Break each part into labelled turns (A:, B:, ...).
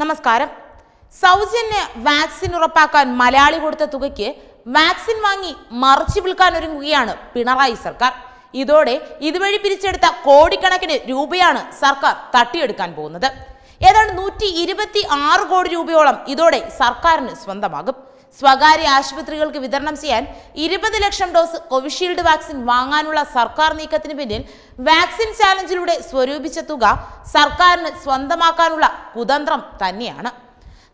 A: നമസ്കാരം സൗജന്യ വാക്സിൻ ഉറപ്പാക്കാൻ മലയാളി കൊടുത്ത തുകയ്ക്ക് വാക്സിൻ വാങ്ങി മറിച്ച് വിൽക്കാൻ ഒരുങ്ങുകയാണ് പിണറായി സർക്കാർ ഇതോടെ ഇതുവഴി പിരിച്ചെടുത്ത കോടിക്കണക്കിന് രൂപയാണ് സർക്കാർ തട്ടിയെടുക്കാൻ പോകുന്നത് ഏതാണ്ട് നൂറ്റി ഇരുപത്തി ആറ് കോടി രൂപയോളം ഇതോടെ സർക്കാരിന് സ്വന്തമാകും സ്വകാര്യ ആശുപത്രികൾക്ക് വിതരണം ചെയ്യാൻ ഇരുപത് ലക്ഷം ഡോസ് കോവിഷീൽഡ് വാക്സിൻ വാങ്ങാനുള്ള സർക്കാർ നീക്കത്തിന് പിന്നിൽ വാക്സിൻ ചാലഞ്ചിലൂടെ സ്വരൂപിച്ച തുക സർക്കാരിന് സ്വന്തമാക്കാനുള്ള കുതന്ത്രം തന്നെയാണ്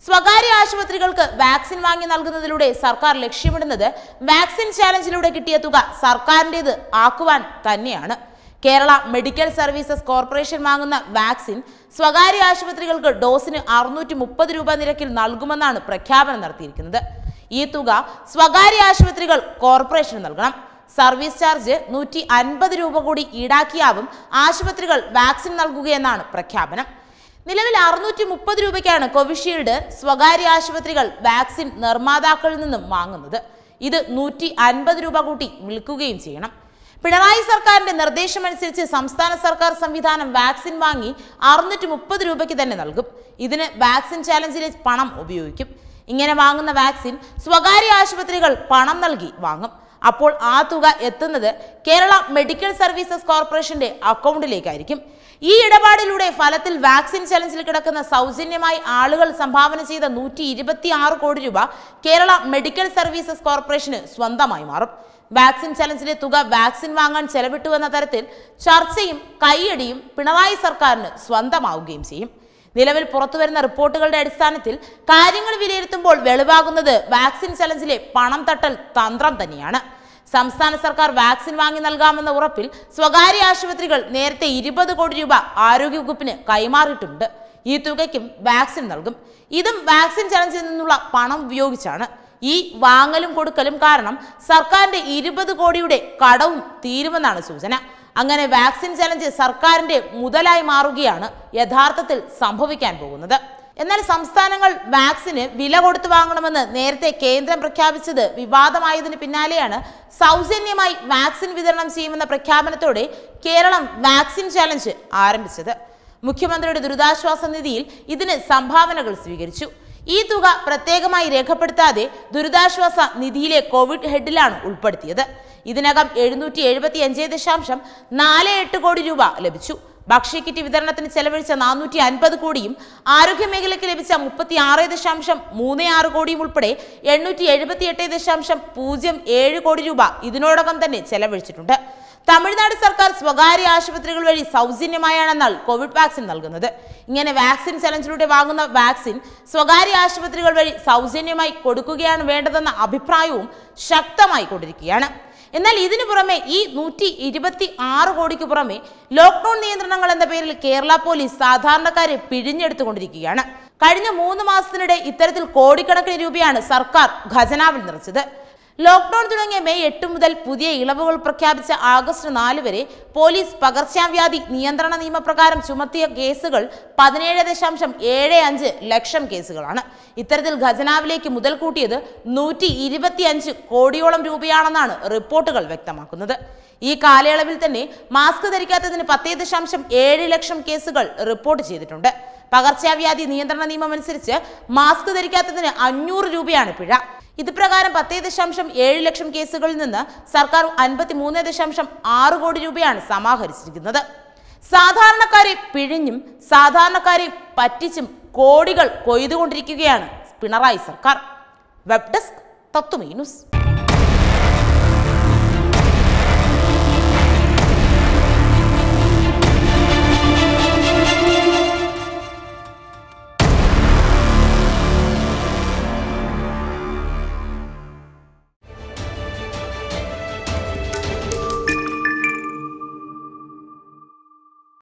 A: സ്വകാര്യ ആശുപത്രികൾക്ക് വാക്സിൻ വാങ്ങി നൽകുന്നതിലൂടെ സർക്കാർ ലക്ഷ്യമിടുന്നത് വാക്സിൻ ചാലഞ്ചിലൂടെ കിട്ടിയ തുക സർക്കാരിൻ്റെത് ആക്കുവാൻ തന്നെയാണ് കേരള മെഡിക്കൽ സർവീസസ് കോർപ്പറേഷൻ വാങ്ങുന്ന വാക്സിൻ സ്വകാര്യ ആശുപത്രികൾക്ക് ഡോസിന് അറുന്നൂറ്റി മുപ്പത് രൂപ നിരക്കിൽ നൽകുമെന്നാണ് പ്രഖ്യാപനം നടത്തിയിരിക്കുന്നത് ഈ തുക സ്വകാര്യ ആശുപത്രികൾ കോർപ്പറേഷന് നൽകണം സർവീസ് ചാർജ് നൂറ്റി അൻപത് രൂപ കൂടി ഈടാക്കിയാവും ആശുപത്രികൾ വാക്സിൻ നൽകുകയെന്നാണ് പ്രഖ്യാപനം നിലവിൽ അറുന്നൂറ്റി മുപ്പത് രൂപയ്ക്കാണ് കോവിഷീൽഡ് സ്വകാര്യ ആശുപത്രികൾ വാക്സിൻ നിർമ്മാതാക്കളിൽ നിന്നും വാങ്ങുന്നത് ഇത് നൂറ്റി അൻപത് രൂപ കൂട്ടി വിൽക്കുകയും ചെയ്യണം പിണറായി സർക്കാരിന്റെ നിർദ്ദേശമനുസരിച്ച് സംസ്ഥാന സർക്കാർ സംവിധാനം വാക്സിൻ വാങ്ങി അറുന്നൂറ്റി മുപ്പത് രൂപയ്ക്ക് തന്നെ നൽകും ഇതിന് വാക്സിൻ ചാലഞ്ചിലെ പണം ഉപയോഗിക്കും ഇങ്ങനെ വാങ്ങുന്ന വാക്സിൻ സ്വകാര്യ ആശുപത്രികൾ പണം നൽകി വാങ്ങും അപ്പോൾ ആ തുക എത്തുന്നത് കേരള മെഡിക്കൽ സർവീസസ് കോർപ്പറേഷന്റെ അക്കൗണ്ടിലേക്കായിരിക്കും ഈ ഇടപാടിലൂടെ ഫലത്തിൽ വാക്സിൻ ചലഞ്ചിൽ കിടക്കുന്ന സൗജന്യമായി ആളുകൾ സംഭാവന ചെയ്ത നൂറ്റി കോടി രൂപ കേരള മെഡിക്കൽ സർവീസസ് കോർപ്പറേഷന് സ്വന്തമായി മാറും വാക്സിൻ ചലഞ്ചിലെ തുക വാക്സിൻ വാങ്ങാൻ ചെലവിട്ടുവെന്ന തരത്തിൽ ചർച്ചയും കൈയടിയും പിണറായി സർക്കാരിന് സ്വന്തമാവുകയും ചെയ്യും നിലവിൽ പുറത്തുവരുന്ന റിപ്പോർട്ടുകളുടെ അടിസ്ഥാനത്തിൽ കാര്യങ്ങൾ വിലയിരുത്തുമ്പോൾ വെളിവാകുന്നത് വാക്സിൻ ചലഞ്ചിലെ പണം തട്ടൽ തന്ത്രം തന്നെയാണ് സംസ്ഥാന സർക്കാർ വാക്സിൻ വാങ്ങി നൽകാമെന്ന ഉറപ്പിൽ സ്വകാര്യ ആശുപത്രികൾ നേരത്തെ ഇരുപത് കോടി രൂപ ആരോഗ്യവകുപ്പിന് കൈമാറിയിട്ടുണ്ട് ഈ തുകയ്ക്കും വാക്സിൻ നൽകും ഇതും വാക്സിൻ ചലഞ്ചിൽ നിന്നുള്ള പണം ഉപയോഗിച്ചാണ് ഈ വാങ്ങലും കൊടുക്കലും കാരണം സർക്കാരിന്റെ ഇരുപത് കോടിയുടെ കടവും തീരുമെന്നാണ് സൂചന അങ്ങനെ വാക്സിൻ ചലഞ്ച് സർക്കാരിന്റെ മുതലായി മാറുകയാണ് യഥാർത്ഥത്തിൽ സംഭവിക്കാൻ പോകുന്നത് എന്നാൽ സംസ്ഥാനങ്ങൾ വാക്സിന് വില കൊടുത്തു വാങ്ങണമെന്ന് നേരത്തെ കേന്ദ്രം പ്രഖ്യാപിച്ചത് വിവാദമായതിന് പിന്നാലെയാണ് സൗജന്യമായി വാക്സിൻ വിതരണം ചെയ്യുമെന്ന പ്രഖ്യാപനത്തോടെ കേരളം വാക്സിൻ ചലഞ്ച് ആരംഭിച്ചത് മുഖ്യമന്ത്രിയുടെ ദുരിതാശ്വാസ നിധിയിൽ ഇതിന് സംഭാവനകൾ സ്വീകരിച്ചു ഈ തുക പ്രത്യേകമായി രേഖപ്പെടുത്താതെ ദുരിതാശ്വാസ നിധിയിലെ കോവിഡ് ഹെഡിലാണ് ഉൾപ്പെടുത്തിയത് ഇതിനകം എഴുന്നൂറ്റി എഴുപത്തി അഞ്ച് ദശാംശം നാല് എട്ട് കോടി രൂപ ലഭിച്ചു ഭക്ഷ്യക്കിറ്റ് വിതരണത്തിന് ചെലവഴിച്ച നാനൂറ്റി അൻപത് കോടിയും ആരോഗ്യമേഖലയ്ക്ക് ലഭിച്ച മുപ്പത്തി ആറ് ദശാംശം മൂന്ന് ആറ് കോടിയും ഉൾപ്പെടെ എണ്ണൂറ്റി എഴുപത്തി എട്ട് ദശാംശം പൂജ്യം ഏഴ് കോടി രൂപ ഇതിനോടകം തന്നെ ചെലവഴിച്ചിട്ടുണ്ട് തമിഴ്നാട് സർക്കാർ സ്വകാര്യ ആശുപത്രികൾ വഴി സൗജന്യമായാണെന്നാൽ കോവിഡ് വാക്സിൻ നൽകുന്നത് ഇങ്ങനെ വാക്സിൻ ചലഞ്ചിലൂടെ വാങ്ങുന്ന വാക്സിൻ സ്വകാര്യ ആശുപത്രികൾ വഴി സൗജന്യമായി കൊടുക്കുകയാണ് വേണ്ടതെന്ന അഭിപ്രായവും ശക്തമായി കൊണ്ടിരിക്കുകയാണ് എന്നാൽ ഇതിനു പുറമെ ഈ നൂറ്റി ഇരുപത്തി ആറ് കോടിക്ക് പുറമെ ലോക്ക്ഡൌൺ നിയന്ത്രണങ്ങൾ എന്ന പേരിൽ കേരള പോലീസ് സാധാരണക്കാരെ പിഴിഞ്ഞെടുത്തുകൊണ്ടിരിക്കുകയാണ് കഴിഞ്ഞ മൂന്ന് മാസത്തിനിടെ ഇത്തരത്തിൽ കോടിക്കണക്കിന് രൂപയാണ് സർക്കാർ ഖജനാവിൽ നിറച്ചത് ലോക്ക്ഡൌൺ തുടങ്ങിയ മെയ് എട്ട് മുതൽ പുതിയ ഇളവുകൾ പ്രഖ്യാപിച്ച ആഗസ്റ്റ് നാല് വരെ പോലീസ് പകർച്ചവ്യാധി നിയന്ത്രണ നിയമപ്രകാരം ചുമത്തിയ കേസുകൾ പതിനേഴ് ദശാംശം ഏഴ് അഞ്ച് ലക്ഷം കേസുകളാണ് ഇത്തരത്തിൽ ഖജനാവിലേക്ക് മുതൽ കൂട്ടിയത് നൂറ്റി ഇരുപത്തിയഞ്ച് കോടിയോളം രൂപയാണെന്നാണ് റിപ്പോർട്ടുകൾ വ്യക്തമാക്കുന്നത് ഈ കാലയളവിൽ തന്നെ മാസ്ക് ധരിക്കാത്തതിന് പത്തേ ദശാംശം ഏഴ് ലക്ഷം കേസുകൾ റിപ്പോർട്ട് ചെയ്തിട്ടുണ്ട് പകർച്ചവ്യാധി നിയന്ത്രണ നിയമം അനുസരിച്ച് മാസ്ക് ധരിക്കാത്തതിന് അഞ്ഞൂറ് രൂപയാണ് പിഴ ഇത് പ്രകാരം പത്തേ ദശാംശം ഏഴ് ലക്ഷം കേസുകളിൽ നിന്ന് സർക്കാർ അൻപത്തി മൂന്ന് ദശാംശം ആറ് കോടി രൂപയാണ് സമാഹരിച്ചിരിക്കുന്നത് സാധാരണക്കാരെ പിഴിഞ്ഞും സാധാരണക്കാരെ പറ്റിച്ചും കോടികൾ കൊയ്തുകൊണ്ടിരിക്കുകയാണ് പിണറായി സർക്കാർ വെബ് ഡെസ്ക് തത്വമീ